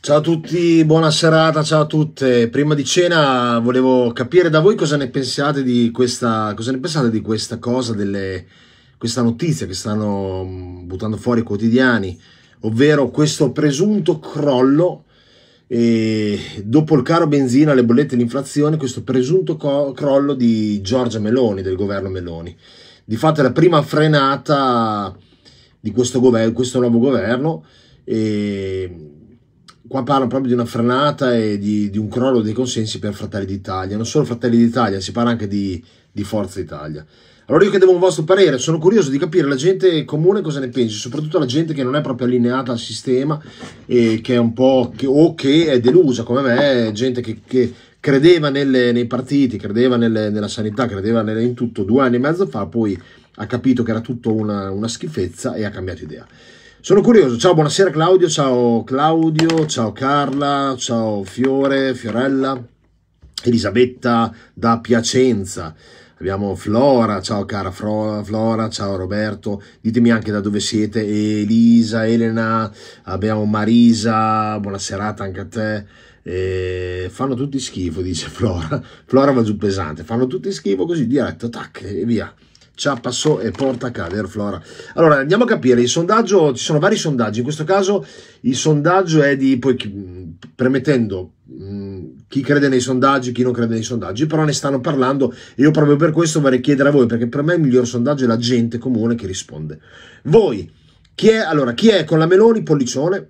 Ciao a tutti, buona serata, ciao a tutte. Prima di cena volevo capire da voi cosa ne pensate di questa, pensate di questa cosa, delle, questa notizia che stanno mm, buttando fuori i quotidiani, ovvero questo presunto crollo e dopo il caro benzina, le bollette e l'inflazione, questo presunto crollo di Giorgia Meloni, del governo Meloni. Di fatto è la prima frenata di questo, questo nuovo governo. E qua parlano proprio di una frenata e di, di, un crollo dei consensi per Fratelli d'Italia. Non solo Fratelli d'Italia, si parla anche di, di Forza Italia. Allora io chiedevo un vostro parere, sono curioso di capire la gente comune cosa ne pensi, soprattutto la gente che non è proprio allineata al sistema e che è un po' che, o che è delusa come me, gente che, che credeva nelle, nei partiti, credeva nelle, nella sanità, credeva nelle, in tutto due anni e mezzo fa, poi ha capito che era tutto una, una schifezza e ha cambiato idea. Sono curioso, ciao, buonasera Claudio, ciao Claudio, ciao Carla, ciao Fiore, Fiorella, Elisabetta da Piacenza. Abbiamo Flora, ciao cara Flora, Flora, ciao Roberto, ditemi anche da dove siete, Elisa, Elena, abbiamo Marisa, buona serata anche a te. E fanno tutti schifo, dice Flora. Flora va giù pesante, fanno tutti schifo così diretto, tac e via. Ciapasso e Porta Cader Flora. Allora andiamo a capire il sondaggio, ci sono vari sondaggi, in questo caso il sondaggio è di poi chi, premettendo mm, chi crede nei sondaggi, chi non crede nei sondaggi, però ne stanno parlando e io proprio per questo vorrei chiedere a voi perché per me il miglior sondaggio è la gente comune che risponde. Voi chi è, allora, chi è con la Meloni Pollicione?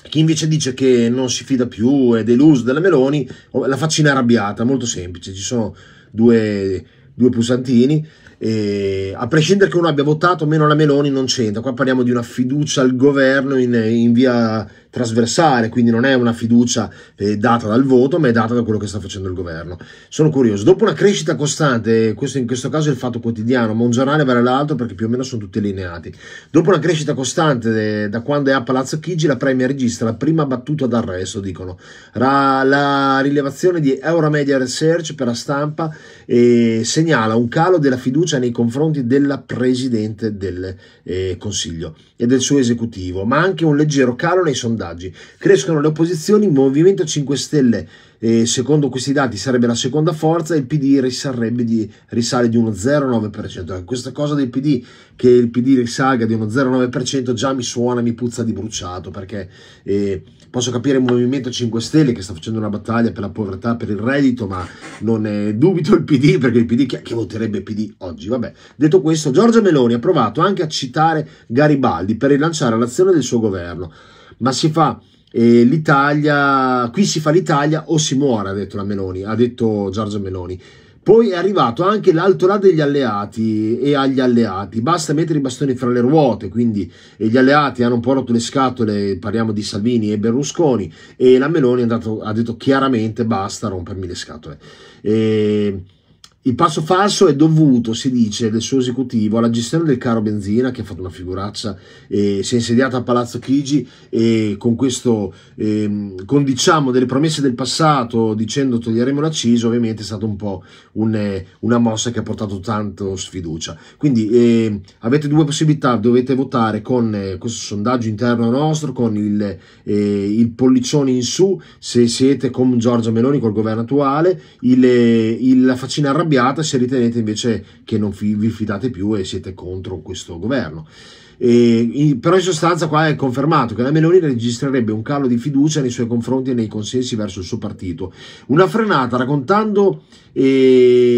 Chi invece dice che non si fida più, è deluso della Meloni, la faccina arrabbiata, molto semplice, ci sono due due pulsantini. E a prescindere che uno abbia votato meno la Meloni non c'entra, qua parliamo di una fiducia al governo in, in via trasversale, quindi non è una fiducia eh, data dal voto, ma è data da quello che sta facendo il governo. Sono curioso, dopo una crescita costante, questo in questo caso è il fatto quotidiano, ma un giornale vale l'altro perché più o meno sono tutti allineati. dopo una crescita costante eh, da quando è a Palazzo Chigi, la Premier registra la prima battuta d'arresto, dicono, la, la rilevazione di Euromedia Research per la stampa eh, segnala un calo della fiducia nei confronti della Presidente del eh, Consiglio e del suo esecutivo, ma anche un leggero calo nei sondaggi sondaggi. Crescono le opposizioni, il Movimento 5 Stelle, eh, secondo questi dati, sarebbe la seconda forza e il PD di, risale di uno 0,9%. Eh, questa cosa del PD, che il PD risalga di uno 0,9%, già mi suona, mi puzza di bruciato, perché eh, posso capire il Movimento 5 Stelle che sta facendo una battaglia per la povertà, per il reddito, ma non eh, dubito il PD, perché il PD, chi, chi voterebbe PD oggi? Vabbè, detto questo, Giorgia Meloni ha provato anche a citare Garibaldi per rilanciare l'azione del suo governo ma si fa eh, l'Italia, qui si fa l'Italia o si muore, ha detto la Meloni, ha detto Giorgio Meloni. Poi è arrivato anche l'alto là degli alleati e agli alleati, basta mettere i bastoni fra le ruote, quindi gli alleati hanno un po' rotto le scatole, parliamo di Salvini e Berlusconi, e la Meloni andato, ha detto chiaramente basta rompermi le scatole. E il passo falso è dovuto, si dice, del suo esecutivo alla gestione del caro benzina che ha fatto una figuraccia, e si è insediata a Palazzo Chigi e con questo, eh, con diciamo delle promesse del passato dicendo toglieremo l'acciso, ovviamente è stata un po' un, eh, una mossa che ha portato tanto sfiducia. Quindi ehm, avete due possibilità, dovete votare con eh, questo sondaggio interno nostro, con il, eh, il, pollicione in su, se siete con Giorgia Meloni, col governo attuale, il, il, la faccina arrabbiata cambiata se ritenete invece che non vi fidate più e siete contro questo governo. E, però in sostanza qua è confermato che la Meloni registrerebbe un calo di fiducia nei suoi confronti e nei consensi verso il suo partito. Una frenata raccontando eh,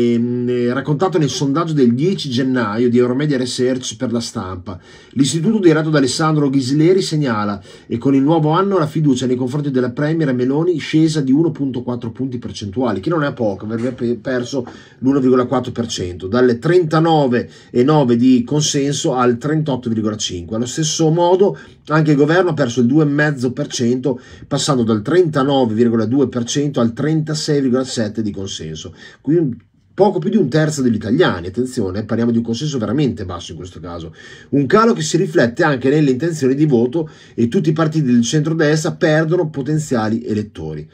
raccontato nel sondaggio del 10 gennaio di Euromedia Research per la stampa. L'istituto diretto da Alessandro Ghisleri segnala e con il nuovo anno la fiducia nei confronti della Premier Meloni scesa di 1,4 punti percentuali, che non è poco, avrebbe perso l'1,4%, dalle 39,9 di consenso al 38,5. Allo stesso modo anche il governo ha perso il 2,5%, passando dal 39,2% al 36,7% di consenso. Quindi poco più di un terzo degli italiani, attenzione, eh, parliamo di un consenso veramente basso in questo caso, un calo che si riflette anche nelle intenzioni di voto e tutti i partiti del centrodestra perdono potenziali elettori.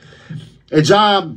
È già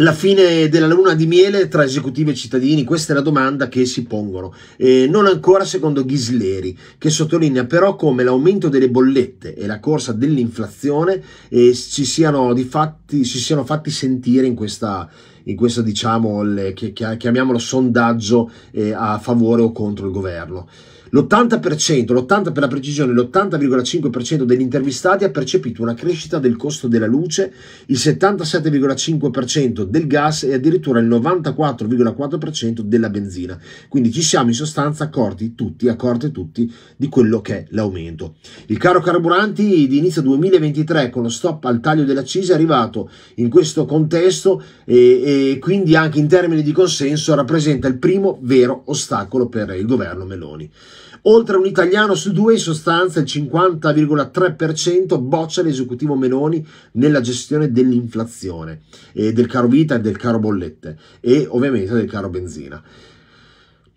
la fine della luna di miele tra esecutivi e cittadini? Questa è la domanda che si pongono. Eh, non ancora secondo Ghisleri, che sottolinea però come l'aumento delle bollette e la corsa dell'inflazione eh, si, siano fatti, si siano fatti sentire in questa, in questa diciamo, le, chiamiamolo sondaggio eh, a favore o contro il governo. L'80%, l'80 per la precisione, l'80,5% degli intervistati ha percepito una crescita del costo della luce, il 77,5% del gas e addirittura il 94,4% della benzina. Quindi ci siamo in sostanza accorti tutti, accorte tutti di quello che è l'aumento. Il caro carburanti di inizio 2023 con lo stop al taglio delle accise è arrivato in questo contesto e, e quindi anche in termini di consenso rappresenta il primo vero ostacolo per il governo Meloni. Oltre a un italiano su due, in sostanza il 50,3% boccia l'esecutivo Meloni nella gestione dell'inflazione, eh, del caro vita e del caro bollette e ovviamente del caro benzina.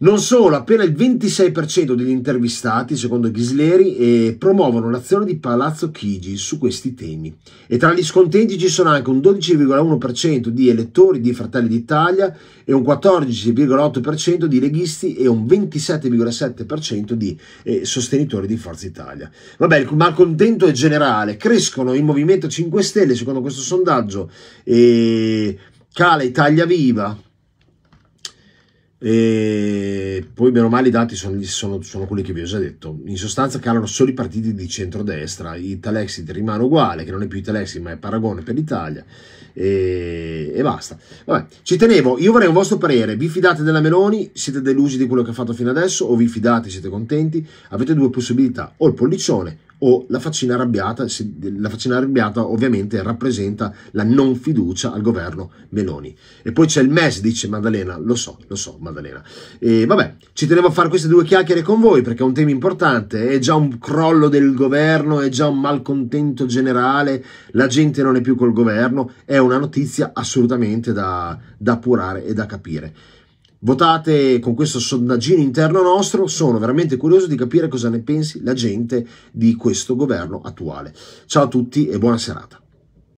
Non solo, appena il 26% degli intervistati, secondo Ghisleri, eh, promuovono l'azione di Palazzo Chigi su questi temi. E tra gli scontenti ci sono anche un 12,1% di elettori di Fratelli d'Italia e un 14,8% di leghisti e un 27,7% di eh, sostenitori di Forza Italia. Vabbè, il malcontento è generale. Crescono il Movimento 5 Stelle, secondo questo sondaggio, e eh, cala Italia Viva. Eh, poi, meno male, i dati sono, sono, sono, quelli che vi ho già detto. In sostanza, calano solo i partiti di centrodestra. Italexit rimane uguale, che non è più Italexit, ma è paragone per l'Italia. E, e basta. Vabbè, ci tenevo. Io vorrei un vostro parere. Vi fidate della Meloni? Siete delusi di quello che ha fatto fino adesso? O vi fidate? Siete contenti? Avete due possibilità: o il pollicione o la faccina arrabbiata. La faccina arrabbiata ovviamente rappresenta la non fiducia al governo Meloni. E poi c'è il MES, dice Maddalena, lo so, lo so Maddalena. E vabbè, ci tenevo a fare queste due chiacchiere con voi perché è un tema importante, è già un crollo del governo, è già un malcontento generale, la gente non è più col governo, è una notizia assolutamente da, da appurare e da capire votate con questo sondaggino interno nostro, sono veramente curioso di capire cosa ne pensi la gente di questo governo attuale. Ciao a tutti e buona serata.